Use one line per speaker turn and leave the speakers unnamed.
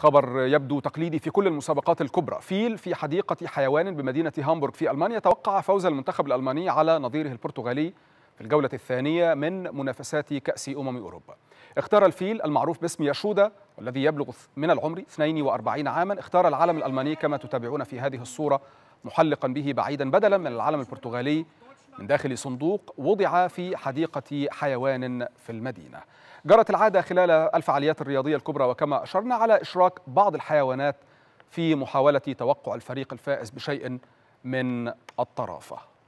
خبر يبدو تقليدي في كل المسابقات الكبرى فيل في حديقة حيوان بمدينة هامبورغ في ألمانيا توقع فوز المنتخب الألماني على نظيره البرتغالي في الجولة الثانية من منافسات كأس أمم أوروبا اختار الفيل المعروف باسم ياشودا والذي يبلغ من العمر 42 عاما اختار العلم الألماني كما تتابعون في هذه الصورة محلقا به بعيدا بدلا من العلم البرتغالي من داخل صندوق وضع في حديقة حيوان في المدينة جرت العادة خلال الفعاليات الرياضية الكبرى وكما أشرنا على إشراك بعض الحيوانات في محاولة توقع الفريق الفائز بشيء من الطرافة